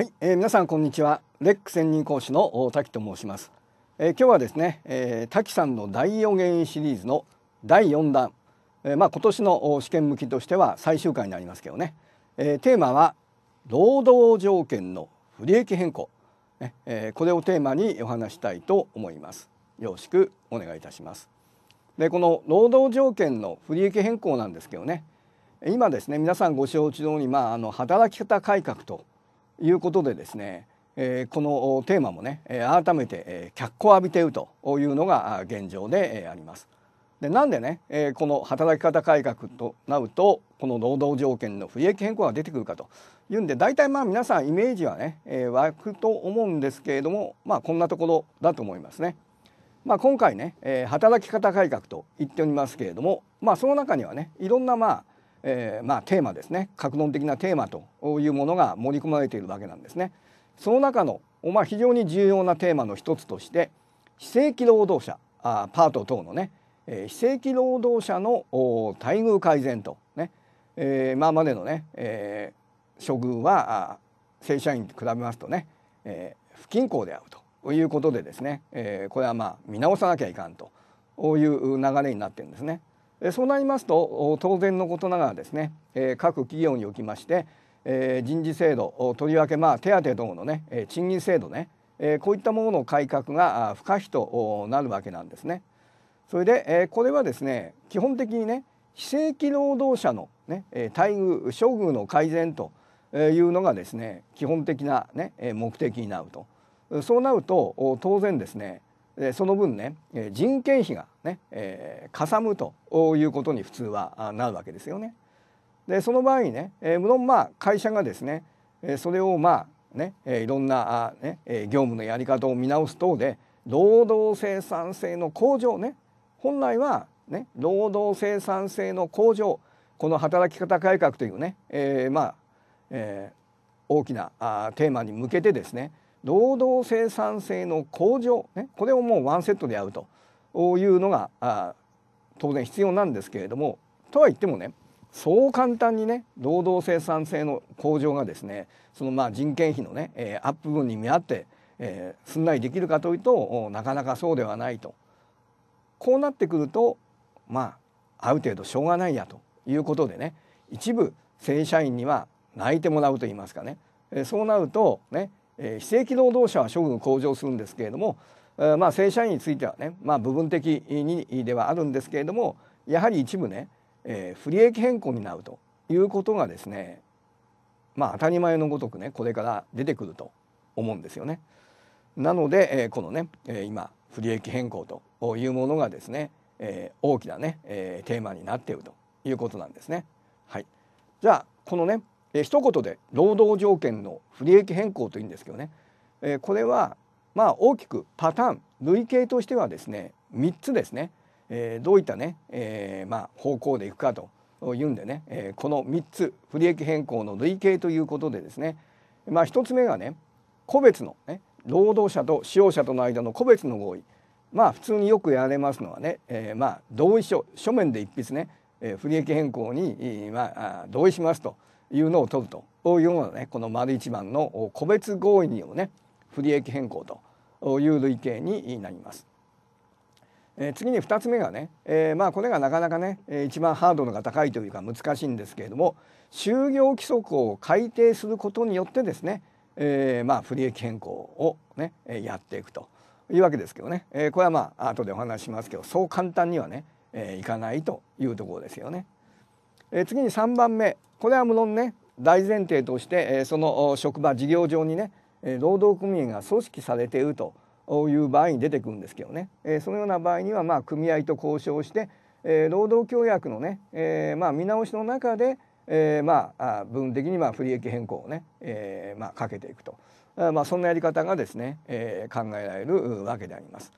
はい、えー、皆さんこんにちはレック専任講師の滝と申します、えー、今日はですね、えー、滝さんの大予言シリーズの第4弾、えー、まあ今年の試験向きとしては最終回になりますけどね、えー、テーマは労働条件の不利益変更、ねえー、これをテーマにお話したいと思いますよろしくお願いいたしますでこの労働条件の不利益変更なんですけどね今ですね皆さんご承知のように、まあ、あの働き方改革ということでですね、えこのテーマもね改めて脚光を浴びているというのが現状であります。でなんでね、えこの働き方改革となるとこの労働条件の不利益変更が出てくるかというんで大体まあ皆さんイメージはね、え湧くと思うんですけれども、まあ、こんなところだと思いますね。まあ、今回ね、え働き方改革と言っておりますけれども、まあ、その中にはねいろんなまあえー、まあ、テーマですね格論的なテーマというものが盛り込まれているわけなんですね。その中の、まあ、非常に重要なテーマの一つとして非正規労働者あパート等のね、えー、非正規労働者の待遇改善とね、えー、今までのね、えー、処遇は正社員と比べますとね、えー、不均衡であるということでですね、えー、これはまあ見直さなきゃいかんという流れになってるんですね。そうなりますと当然のことながらですね各企業におきまして人事制度とりわけまあ手当等のね賃金制度ねこういったものの改革が不可避となるわけなんですね。それでこれはですね基本的にね非正規労働者の、ね、待遇処遇の改善というのがですね基本的な、ね、目的になるとそうなると当然ですねでその分ね人件費がね、えー、かさむということに普通はなるわけですよね。でその場合ね、えー、無論まあ会社がですね、それをまあね、いろんなあ、ね、業務のやり方を見直す等で労働生産性の向上ね本来は、ね、労働生産性の向上この働き方改革というね、えー、まあ、えー、大きなあテーマに向けてですね労働生産性の向上、ね、これをもうワンセットでやるというのがあ当然必要なんですけれどもとは言ってもねそう簡単にね労働生産性の向上がですねそのまあ人件費のね、えー、アップ分に見合って、えー、すんなりできるかというとなかなかそうではないとこうなってくるとまあある程度しょうがないやということでね一部正社員には泣いてもらうといいますかね、えー、そうなるとねえ非正規労働者は処遇向上するんですけれども、えまあ、正社員についてはね、まあ、部分的にではあるんですけれどもやはり一部ね、え不利益変更になるということがですねまあ当たり前のごとくねこれから出てくると思うんですよね。なので、えこのね、え今不利益変更というものがですね、え大きなね、えテーマになっているということなんですね。はい、じゃあこのね、一言で労働条件の不利益変更というんですけどね、これはまあ大きくパターン類型としてはですね3つですね、どういったね、まあ方向でいくかというんでね、この3つ不利益変更の類型ということでですねまあ1つ目がね個別の、労働者と使用者との間の個別の合意まあ普通によくやられますのはね、まあ同意書書面で一筆ね、不利益変更に、同意しますと。いうのを取るというのがねこの丸一番の個別合意によるね不利益変更という類型になります。え次に2つ目がね、えー、まあこれがなかなかね、えー、一番ハードルが高いというか難しいんですけれども就業規則を改定することによってですね、えー、まあ不利益変更をねやっていくというわけですけどね、えこれはまあ後でお話しますけどそう簡単にはね、えいかないというところですよね。え次に3番目これは無論ね大前提として、えその職場事業上にね、え労働組合が組織されているという場合に出てくるんですけどね、えそのような場合には、まあ、組合と交渉して、え労働協約のね、えまあ、見直しの中で、えまあ、部分的にまあ不利益変更をね、えまあ、かけていくと、まあ、そんなやり方がですね、え考えられるわけであります。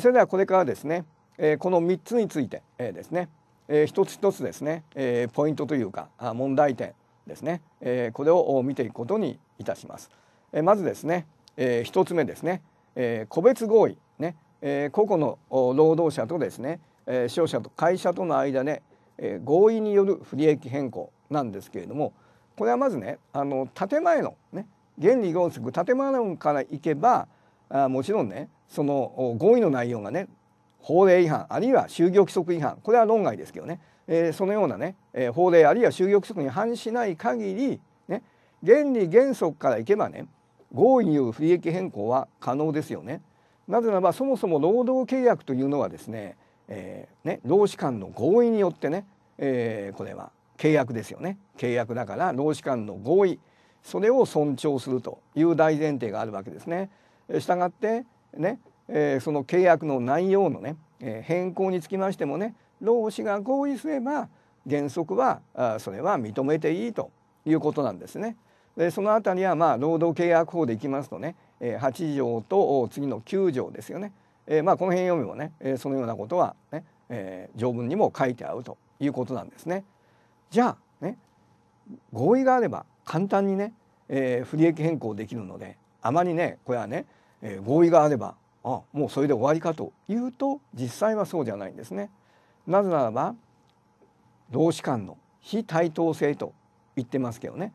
それではこれからですね、えこの3つについて、ですね、えー、一つ一つですね、えー、ポイントというか問題点ですね、えー、これを見ていくことにいたします。えー、まずですね、えー、一つ目ですね、えー、個別合意ね、えー、個々の労働者とですね、えー、商社と会社との間で、ね、えー、合意による不利益変更なんですけれどもこれはまずねあの建前のね原理原則建前からいけばあもちろんねその合意の内容がね法令違反あるいは就業規則違反これは論外ですけどね、えー、そのようなね、えー、法令あるいは就業規則に反しない限り、ね、原理原則からいけばね合意による不利益変更は可能ですよね。なぜならばそもそも労働契約というのはですね,、えーね、労使間の合意によってね、えー、これは契約ですよね契約だから労使間の合意それを尊重するという大前提があるわけですね。したがってねえー、その契約の内容のね、えー、変更につきましてもね労使が合意すれば原則はあそれは認めていいということなんですね。でそのあたりはまあ労働契約法でいきますとね、えー、8条と次の9条ですよね、えー、まあこの辺読みもね、えー、そのようなことはね、えー、条文にも書いてあるということなんですね。じゃあね合意があれば簡単にね、えー、不利益変更できるのであまりねこれはね、えー、合意があればあもうそれで終わりかというと実際はそうじゃないんですね。なぜならば労使間の非対等性と言ってますけどね、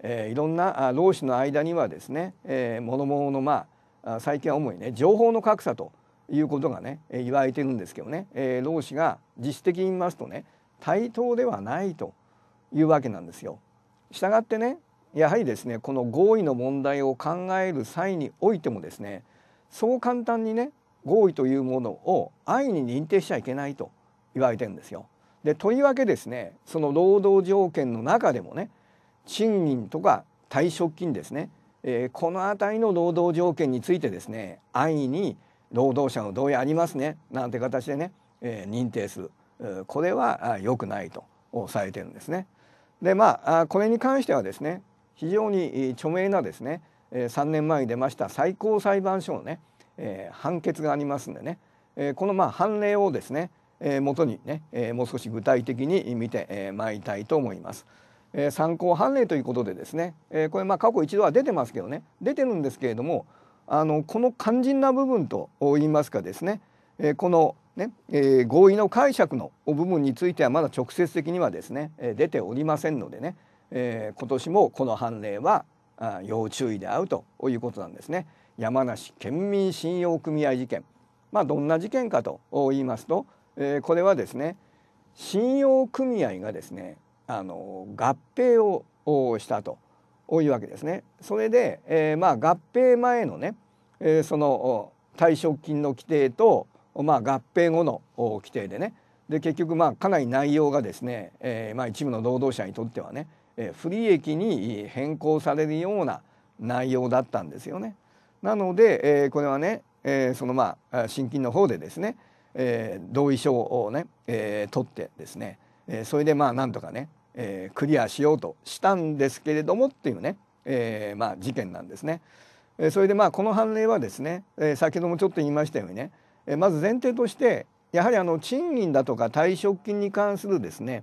えー、いろんな労使の間にはですね、えー、諸々のまあ最近は主にね情報の格差ということがね言われてるんですけどね、えー、労使が実質的に言いますとね対等ではないというわけなんですよ。したがってねやはりですねこの合意の問題を考える際においてもですねそう簡単にね合意というものを安易に認定しちゃいけないと言われてるんですよ。でとりわけですねその労働条件の中でもね賃金とか退職金ですね、えー、この辺りの労働条件についてですね安易に労働者の同意ありますねなんて形でね、えー、認定する、これは良くないとされてるんですね。でまあこれに関してはですね非常に著名なですね3年前に出ました最高裁判所のね、えー、判決がありますんでね、えー、このまあ判例をですね、えー、元にね、えー、もう少し具体的に見て、えー、まいりたいと思います。えー、参考判例ということでですね、えー、これまあ過去一度は出てますけどね出てるんですけれどもあのこの肝心な部分といいますかですね、えー、このね、えー、合意の解釈の部分についてはまだ直接的にはですね出ておりませんのでね、えー、今年もこの判例は要注意であるということなんですね。山梨県民信用組合事件、まあ、どんな事件かと言いますと、えー、これはですね信用組合がですねあの合併をしたというわけですね。それで、えー、まあ合併前のね、えー、その退職金の規定と、まあ、合併後の規定でねで結局まあかなり内容がですね、えー、まあ一部の労働者にとってはね不利益に変更されるような内容だったんですよね。なので、これはね、そのまあ親金の方でですね、同意書をね、取ってですね、それでまあなんとかね、クリアしようとしたんですけれどもっていうね、まあ事件なんですね。それでまあこの判例はですね、先ほどもちょっと言いましたようにね、まず前提としてやはりあの賃金だとか退職金に関するですね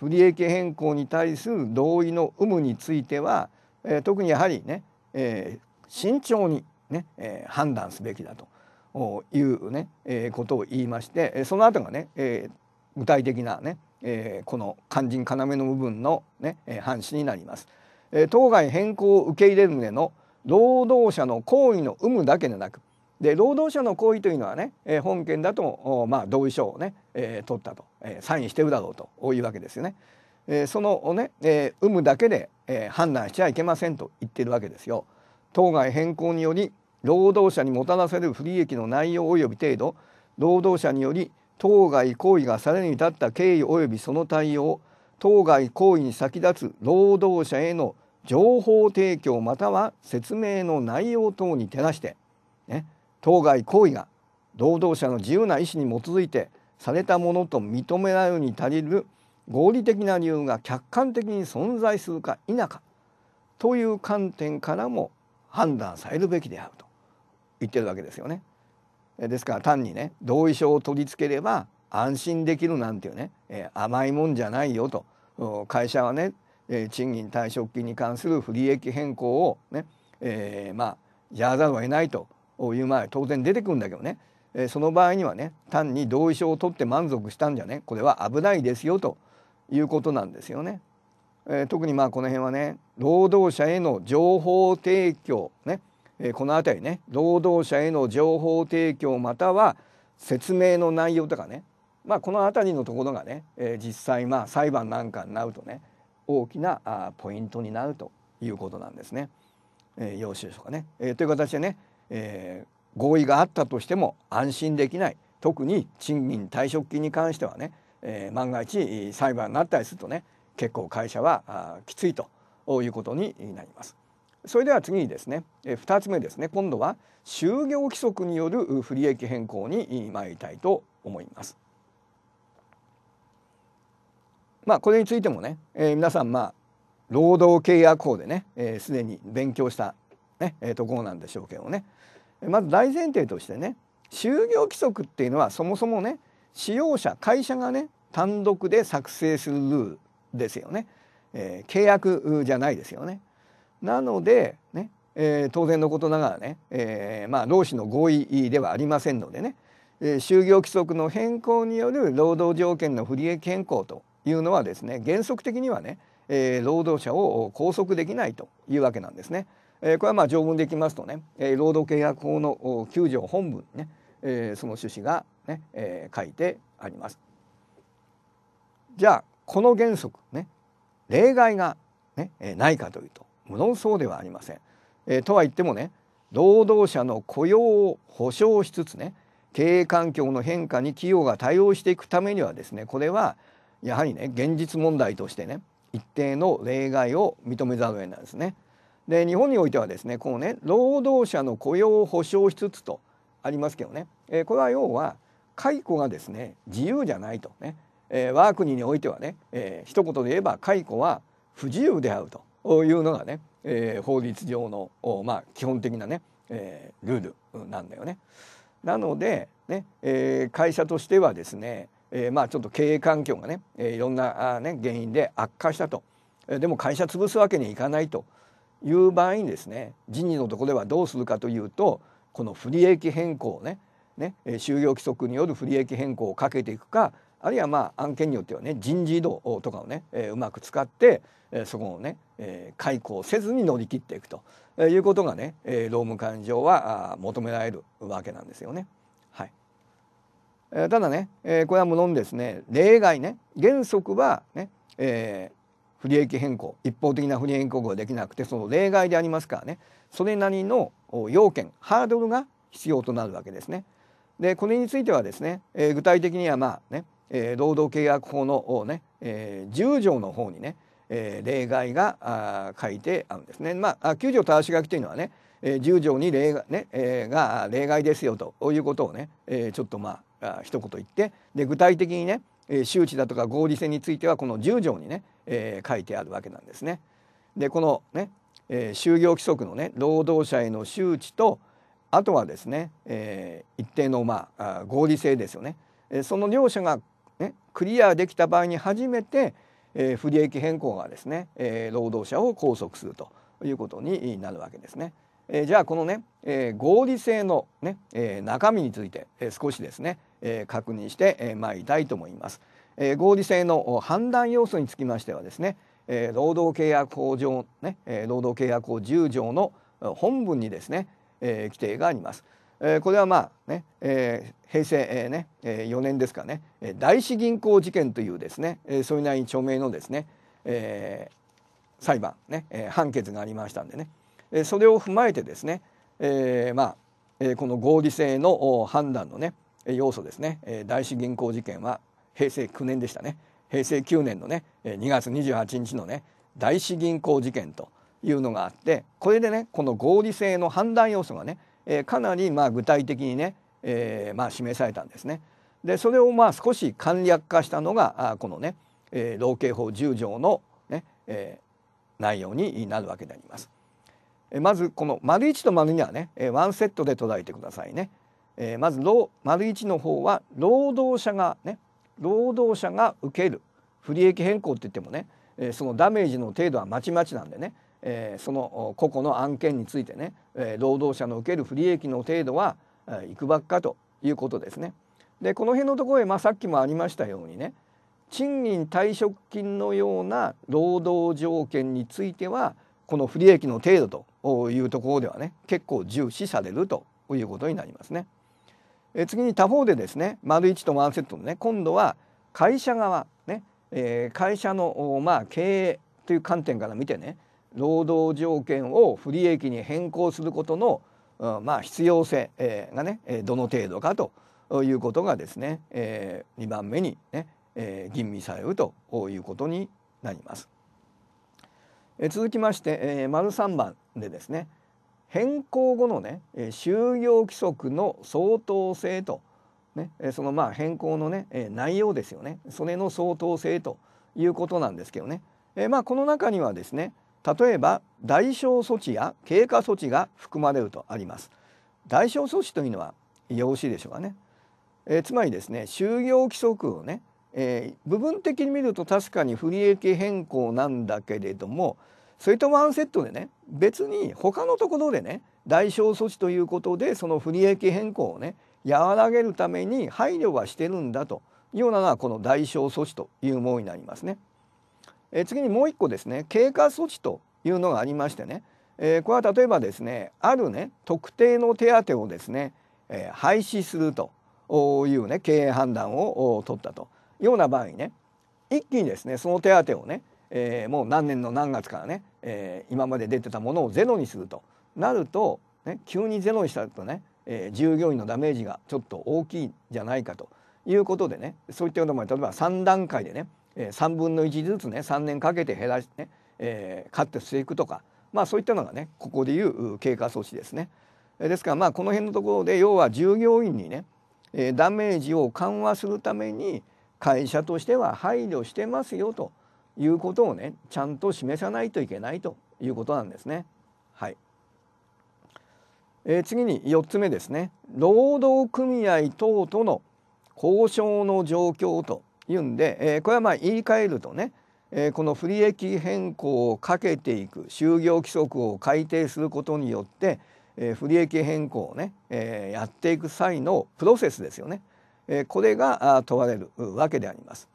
不利益変更に対する同意の有無については、えー、特にやはりね、えー、慎重にね、えー、判断すべきだというね、えー、ことを言いましてその後がね、えー、具体的なね、えー、この肝心要の部分のね、えー、反になります。えー、当該変更を受け入れる旨の労働者の行為の有無だけでなくで労働者の行為というのはね、えー、本件だと、まあ、同意書をね、えー、取ったと、えー、サインしてるだろうというわけですよね。えー、そのね、えー、有無だけで、えー、判断しちゃいけませんと言ってるわけですよ。当該変更により労働者にもたらせる不利益の内容及び程度労働者により当該行為がされに至った経緯及びその対応当該行為に先立つ労働者への情報提供または説明の内容等に照らして、ね、当該行為が労働者の自由な意思に基づいてされたものと認められるに足りる合理的な理由が客観的に存在するか否かという観点からも判断されるべきであると言ってるわけですよね。ですから単にね同意書を取り付ければ安心できるなんていうね、え甘いもんじゃないよと会社はね、え賃金退職金に関する不利益変更をね、えー、まあやらざるを得ないというまあ当然出てくるんだけどね、えその場合にはね単に同意書を取って満足したんじゃねこれは危ないですよということなんですよね。え特にまあこの辺はね労働者への情報提供ね、えこの辺りね労働者への情報提供または説明の内容とかねまあこの辺りのところがね、え実際まあ裁判なんかになるとね大きなあポイントになるということなんですね。えー、要旨とかね、えー、という形でね、えー、合意があったとしても安心できない特に賃金退職金に関してはね、えー、万が一裁判になったりするとね結構会社はきついということになります。それでは次にですね、二2つ目ですね今度は就業規則による不利益変更に参りたいと思います。まあこれについてもね、えー、皆さんまあ労働契約法でねすで、ー、に勉強したねえー、とこうなんでしょうけどね。まず大前提としてね就業規則っていうのはそもそもね使用者会社がね単独で作成するルールですよね、えー、契約じゃないですよね。なのでね、えー、当然のことながらね、えー、まあ労使の合意ではありませんのでね、えー、就業規則の変更による労働条件の不利益変更というのはですね原則的にはね、えー、労働者を拘束できないというわけなんですね。えこれはまあ条文でいきますとね、え労働契約法の9条本文ね、えその趣旨がね、え書いてあります。じゃあこの原則ね例外がね、えないかというと無論そうではありません。えとは言ってもね労働者の雇用を保障しつつね経営環境の変化に企業が対応していくためにはですねこれはやはりね現実問題としてね一定の例外を認めざるを得ないですね。で日本においてはですねこのね労働者の雇用を保障しつつとありますけどね、えー、これは要は解雇がですね自由じゃないとね、えー、我が国においてはね、えー、一言で言えば解雇は不自由であるというのがね、えー、法律上のまあ、基本的なね、えルールなんだよね。なのでね、え会社としてはですね、えまあちょっと経営環境がね、えいろんなあね原因で悪化したと、えでも会社潰すわけにいかないという場合にですね人事のところではどうするかというとこの不利益変更ねね就業規則による不利益変更をかけていくかあるいはまあ案件によってはね人事異動とかをね、うまく使って、そこをね、解雇せずに乗り切っていくと、いうことがね、労務官上は求められるわけなんですよね。はいただね、これは無論ですね例外ね原則はね、え不利益変更一方的な不利益変更ができなくてその例外でありますからねそれなりの要件ハードルが必要となるわけですね。でこれについてはですね、えー、具体的にはまあね、えー、労働契約法のね、えー、10条の方にね、えー、例外が書いてあるんですね。まあ、9条たわし書きというのはね、えー、10条に例ねえー、が例外ですよということをね、えー、ちょっとまあ一言言ってで具体的にね、周知だとか合理性についてはこの10条にね、えー、書いてあるわけなんですね。でこのね、えー、就業規則のね労働者への周知とあとはですね、えー、一定のまあ合理性ですよね。えー、その両者が、ね、クリアできた場合に初めて、えー、不利益変更がですね、えー、労働者を拘束するということになるわけですね。えー、じゃあこのね、えー、合理性のね、えー、中身について、えー、少しですね、え確認してま参りたいと思います。え合理性の判断要素につきましてはですね、え労働契約法上、ね、労働契約法10条の本文にですね、え規定があります。えこれはまあね、え平成、えね、え4年ですかね大志銀行事件というですね、えそれなりに著名のですね、え裁判ね、え判決がありましたんでね、えそれを踏まえてですね、えまあ、えこの合理性の判断のね、要素ですね大師銀行事件は平成9年でしたね平成9年のね2月28日のね大師銀行事件というのがあってこれでねこの合理性の判断要素がねかなりまあ具体的にね、えー、まあ示されたんですね。でそれをまあ少し簡略化したのがこのね、えー、老刑法10条のね、えー、内容になるわけであります。まずこの丸1と丸2はねえワンセットで捉えてくださいね。えー、まず丸一の方は労働者がね労働者が受ける不利益変更って言ってもね、えー、そのダメージの程度はまちまちなんでね、えー、その個々の案件についてね、えー、労働者の受ける不利益の程度は、えー、いくばっかということですね。でこの辺のところへ、まあ、さっきもありましたようにね賃金退職金のような労働条件についてはこの不利益の程度というところではね結構重視されるということになりますね。え次に他方でですね丸1と1セットのね今度は会社側ね、えー、会社のまあ経営という観点から見てね労働条件を不利益に変更することの、うん、まあ必要性、えー、がね、えどの程度かということがですね、えー、2番目にね、えー、吟味されるということになります。え続きまして、えー、丸3番でですね変更後のね就業規則の相当性と、ね、そのまあ変更のね内容ですよねそれの相当性ということなんですけどね、えまあ、この中にはですね例えば代償措置や経過措置が含まれるとあります。代償措置というのはよろしいでしょうかね。えつまりですね就業規則をね、えー、部分的に見ると確かに不利益変更なんだけれどもそれとワンセットでね別に他のところでね代償措置ということでその不利益変更をね和らげるために配慮はしてるんだというようなのがこの代償措置というものになりますね。え次にもう一個ですね経過措置というのがありましてね、えー、これは例えばですねあるね特定の手当をですね、えー、廃止するというね経営判断を取ったというような場合ね一気にですねその手当をねえー、もう何年の何月からね、えー、今まで出てたものをゼロにするとなると、ね、急にゼロにしたとね、えー、従業員のダメージがちょっと大きいんじゃないかということでねそういったようなもの例えば3段階でね、えー、3分の1ずつね3年かけて減らしてね、えー、カットしていくとか、まあ、そういったのがねここでいう経過措置ですね。ですからまあこの辺のところで要は従業員にねダメージを緩和するために会社としては配慮してますよということをねちゃんと示さないといけないということなんですね。はいえー、次に4つ目ですね労働組合等との交渉の状況というんで、えー、これはまあ言い換えるとね、えー、この不利益変更をかけていく就業規則を改定することによって、えー、不利益変更をね、えー、やっていく際のプロセスですよね、えー、これが問われるわけであります。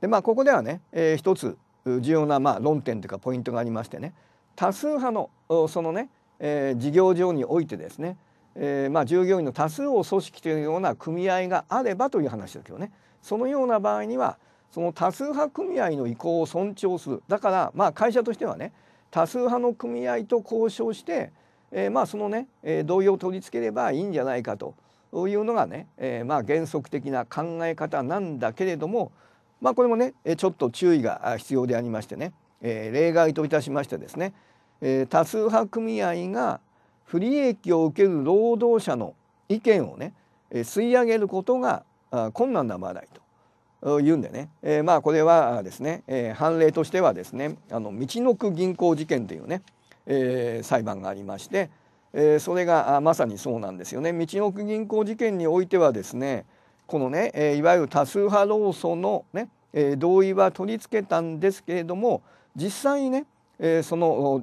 でまあここではね、えー、一つ重要なまあ論点というかポイントがありましてね多数派のそのね、えー、事業上においてですね、えー、まあ従業員の多数を組織というような組合があればという話だけどねそのような場合にはその多数派組合の意向を尊重するだからまあ会社としてはね多数派の組合と交渉して、えー、まあそのね、えー、同意を取り付ければいいんじゃないかというのがね、えー、まあ原則的な考え方なんだけれどもまあ、これもねちょっと注意が必要でありましてね、えー、例外といたしましてですね、えー、多数派組合が不利益を受ける労働者の意見をね、えー、吸い上げることが困難な場合というんでね、えー、まあこれはですね、えー、判例としてはですねあの道のく銀行事件というね、えー、裁判がありまして、えー、それがまさにそうなんですよね。道のく銀行事件においてはですねこのね、えー、いわゆる多数派労組のね、えー、同意は取り付けたんですけれども実際にね、えー、その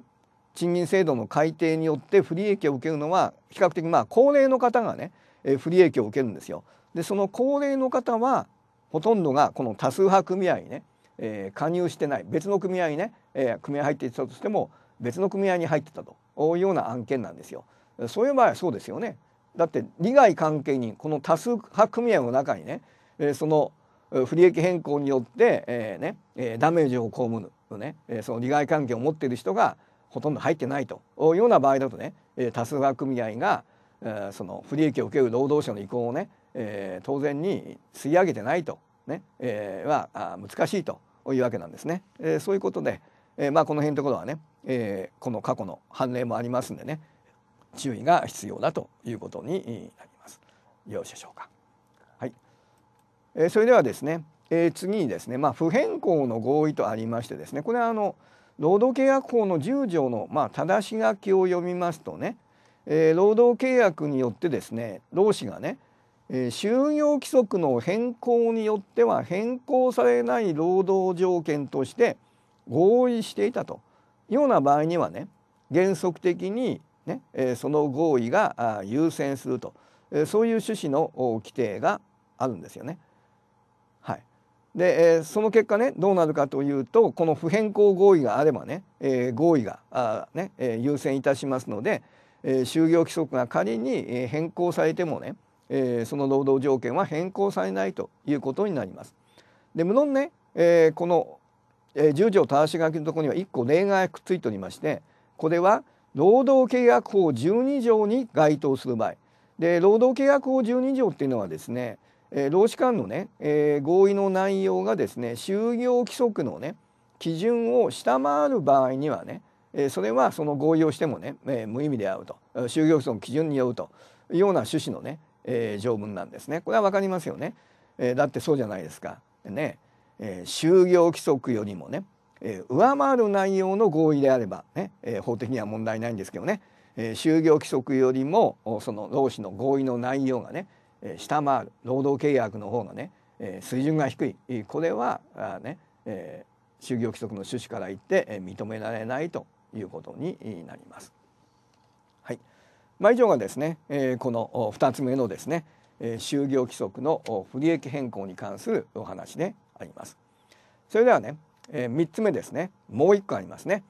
賃金制度の改定によって不利益を受けるのは比較的まあ高齢の方がね、えー、不利益を受けるんですよ。でその高齢の方はほとんどがこの多数派組合にね、えー、加入してない別の組合にね、えー、組合入っていたとしても別の組合に入ってたというような案件なんですよ。そういう場合はそうですよね。だって利害関係人この多数派組合の中にね、えー、その不利益変更によって、えー、ね、えー、ダメージを被る、ね、その利害関係を持っている人がほとんど入ってないというような場合だとね多数派組合がその不利益を受ける労働者の意向をね、えー、当然に吸い上げてないとね、えー、は難しいというわけなんですね。えー、そういうことで、えー、まあこの辺のところはね、えー、この過去の判例もありますんでね注意が必要だということになります。よろしいでしょうか。えそれではですね、え次にですね、まあ、不変更の合意とありましてですねこれはあの労働契約法の10条の、まあ、正し書きを読みますとね、えー、労働契約によってですね労使がね、えー、就業規則の変更によっては変更されない労働条件として合意していたというような場合にはね原則的にね、えー、その合意が優先すると、えー、そういう趣旨の規定があるんですよね。で、えー、その結果ねどうなるかというとこの不変更合意があればね、えー、合意があ、ねえー、優先いたしますので、え就業規則が仮に変更されてもね、えその労働条件は変更されないということになります。で無論ね、えこの、十条たし書きのところには1個例外くっついておりましてこれは労働契約法12条に該当する場合で労働契約法12条っていうのはですねえー、労使間のね、えー、合意の内容がですね就業規則のね基準を下回る場合にはね、えー、それはその合意をしてもね、えー、無意味であると就業規則の基準によるというような趣旨のね、えー、条文なんですね。これは分かりますよね。えー、だってそうじゃないですか。ね、えー、就業規則よりもね、えー、上回る内容の合意であればね、えー、法的には問題ないんですけどね、えー、就業規則よりもその労使の合意の内容がね下回る労働契約の方がね水準が低いこれはね就業規則の趣旨から言って認められないということになります。はいまあ、以上がですねこの2つ目のですね就業規則の不利益変更に関するお話であります。それではね3つ目ですねもう1個ありますね。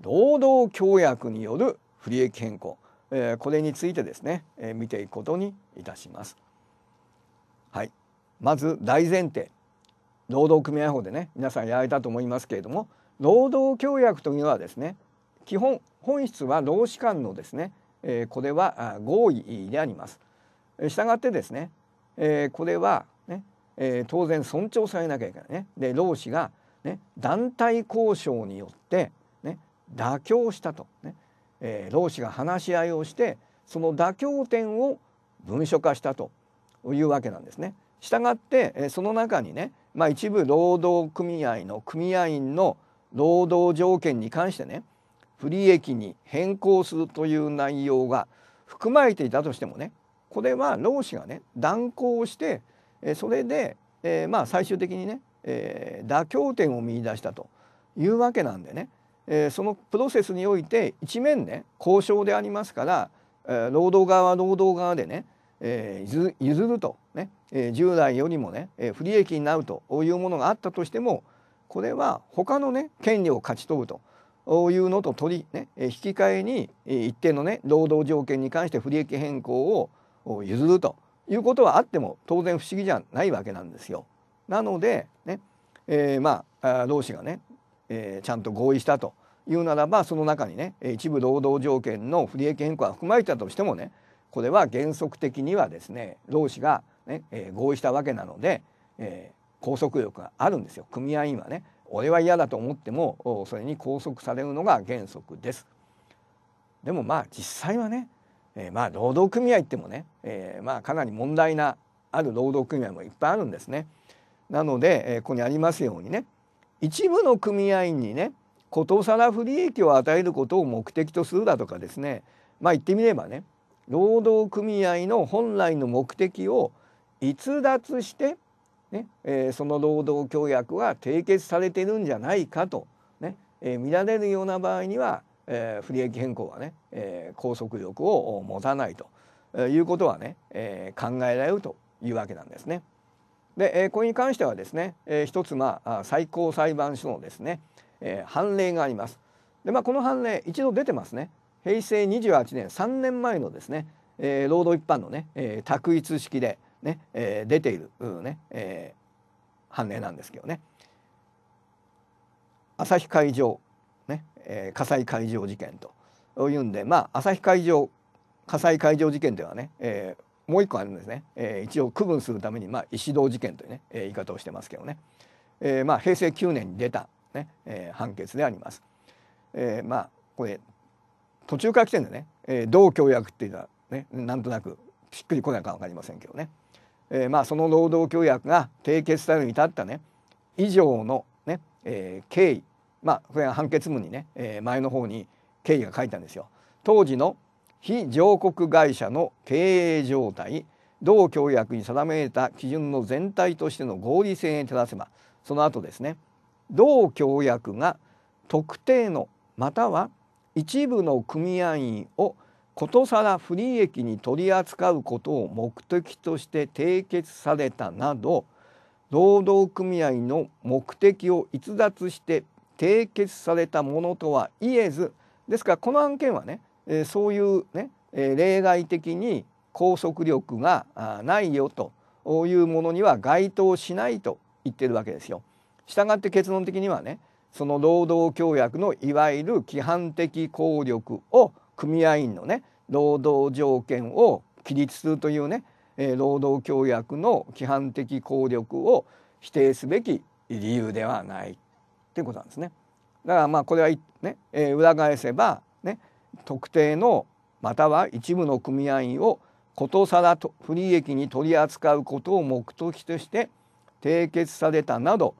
労働協約による不利益変更これについてですね見ていくことにいたします。まず大前提労働組合法でね皆さんやられたと思いますけれども労働協約というのはですね基本本質は労使間のですね、えー、これは合意であります。したがってですね、えー、これはね、えー、当然尊重されなきゃいけないね。で労使が、ね、団体交渉によって、ね、妥協したと、ねえー、労使が話し合いをしてその妥協点を文書化したというわけなんですね。したがってその中にね、まあ、一部労働組合の組合員の労働条件に関してね不利益に変更するという内容が含まれていたとしてもねこれは労使がね断行してそれで、えー、まあ最終的にね、えー、妥協点を見出したというわけなんでね、えー、そのプロセスにおいて一面ね交渉でありますから、えー、労働側は労働側でねえ譲るとね、え従来よりもね、え不利益になるというものがあったとしてもこれは他のね権利を勝ち取るというのと取り、ね、引き換えに一定のね労働条件に関して不利益変更を譲るということはあっても当然不思議じゃないわけなんですよ。なのでね、えー、まあ労使がね、えー、ちゃんと合意したというならばその中にね一部労働条件の不利益変更が含まれたとしてもねこれは原則的にはですね労使がね、えー、合意したわけなので、えー、拘束力があるんですよ組合員はね俺は嫌だと思ってもそれに拘束されるのが原則です。でもまあ実際はね、えー、まあ労働組合ってもね、えー、まあかなり問題なある労働組合もいっぱいあるんですね。なので、えー、ここにありますようにね一部の組合員にねことさら不利益を与えることを目的とするだとかですねまあ言ってみればね労働組合の本来の目的を逸脱してね、えー、その労働協約は締結されてるんじゃないかとね、えー、られるような場合には、えー、不利益変更はね、えー、拘束力を持たないということはね、えー、考えられるというわけなんですね。で、えー、これに関してはですね、えー、一つまあ最高裁判所のですね、えー、判例があります。でまあこの判例一度出てますね。平成28年3年前のですね、えー、労働一般のね、えー、択一式でね、えー、出ている、うん、ね、えー、判例なんですけどね旭海上、ねえー、火災海上事件というんでまあ旭海上火災海上事件ではね、えー、もう一個あるんですね、えー、一応区分するために、まあ、石堂事件というね、えー、言い方をしてますけどね、えーまあ、平成9年に出たね、ねえー、判決であります。えー、まあこれ途中から来てんだね、えー、同教約っていうのはねなんとなくしっくりこないか分かりませんけどね、えー、まあその労働協約が締結されるに至ったね以上のね、えー、経緯まあこれは判決文にね、えー、前の方に経緯が書いたんですよ。当時の非上告会社の経営状態同協約に定めた基準の全体としての合理性に照らせばその後ですね同協約が特定のまたは一部の組合員をことさら不利益に取り扱うことを目的として締結されたなど労働組合の目的を逸脱して締結されたものとは言えずですからこの案件はね、えそういうね、え例外的に拘束力がないよというものには該当しないと言ってるわけですよ。したがって結論的にはねその労働協約のいわゆる規範的効力を組合員のね労働条件を規律するというね、え労働協約の規範的効力を否定すべき理由ではないということなんですね。だからまあこれはね、え裏返せばね特定のまたは一部の組合員をことさらと不利益に取り扱うことを目的として締結されたなど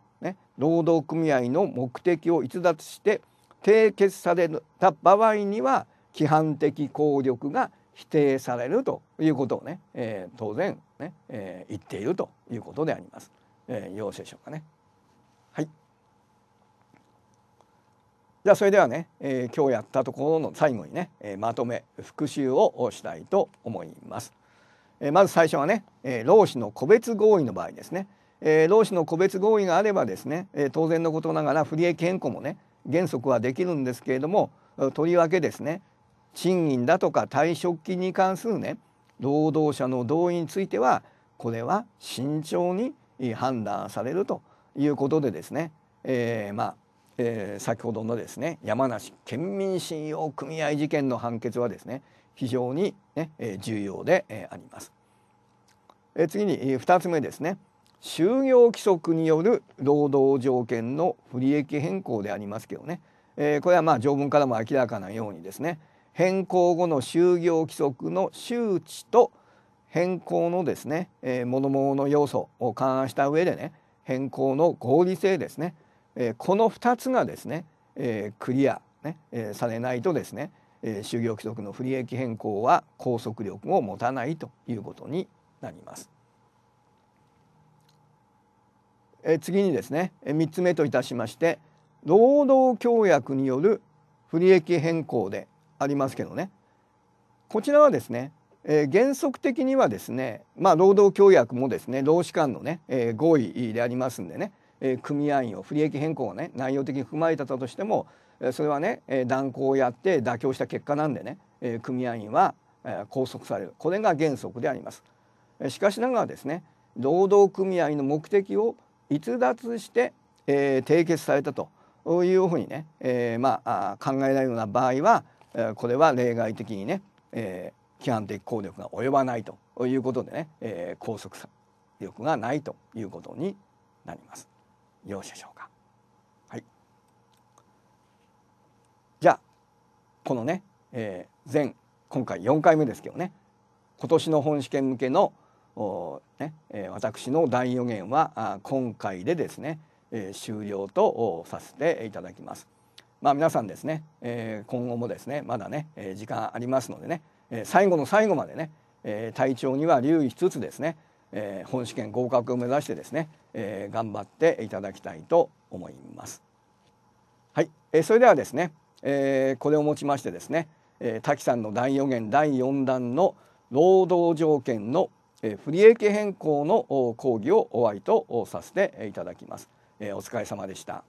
労働組合の目的を逸脱して締結された場合には規範的効力が否定されるということをね、えー、当然ね、えー、言っているということであります。えー、よろしいでしょうかね。はい。じゃそれではね、えー、今日やったところの最後にね、えー、まとめ復習をしたいと思います。えー、まず最初はね、えー、労使の個別合意の場合ですね。えー、労使の個別合意があればですね、えー、当然のことながら不利益変更もね原則はできるんですけれどもとりわけですね賃金だとか退職金に関するね労働者の同意についてはこれは慎重に判断されるということでですね、えー、まあ、えー、先ほどのですね山梨県民信用組合事件の判決はですね非常にね、えー、重要で、えあります。え次に、え2つ目ですね就業規則による労働条件の不利益変更でありますけどね、えー、これはまあ条文からも明らかなようにですね変更後の就業規則の周知と変更のですね、えー、物々の要素を勘案した上でね変更の合理性ですね、えー、この2つがですね、えー、クリアね、えー、されないとですね、えー、就業規則の不利益変更は拘束力を持たないということになります。え次にですねえ3つ目といたしまして労働協約による不利益変更でありますけどねこちらはですね、え原則的にはですねまあ、労働協約もですね労使間のね、え合意でありますんでね、え組合員を不利益変更を、ね内容的に踏まえたとしてもそれはね断交をやって妥協した結果なんでね組合員は拘束されるこれが原則であります。しかしながらですね労働組合の目的を逸脱して、えー、締結されたというふうにね、えー、まあ考えられるような場合は、えこれは例外的にね、えー、規範的効力が及ばないということでね、えー、拘束力がないということになります。よろしいでしょうか。はい。じゃあこのね、えー、前今回4回目ですけどね今年の本試験向けの「ねえ私の大予言は今回でですね、え終了とさせていただきます。まあ、皆さんですね、え今後もですねまだね、え時間ありますのでね、え最後の最後までね、え体調には留意しつつですね、え本試験合格を目指してですね、え頑張っていただきたいと思います。はい、えそれではですね、えこれをもちましてですね、え滝さんの大予言第4弾の労働条件の不利益変更の講義を終わりとさせていただきます。お疲れ様でした。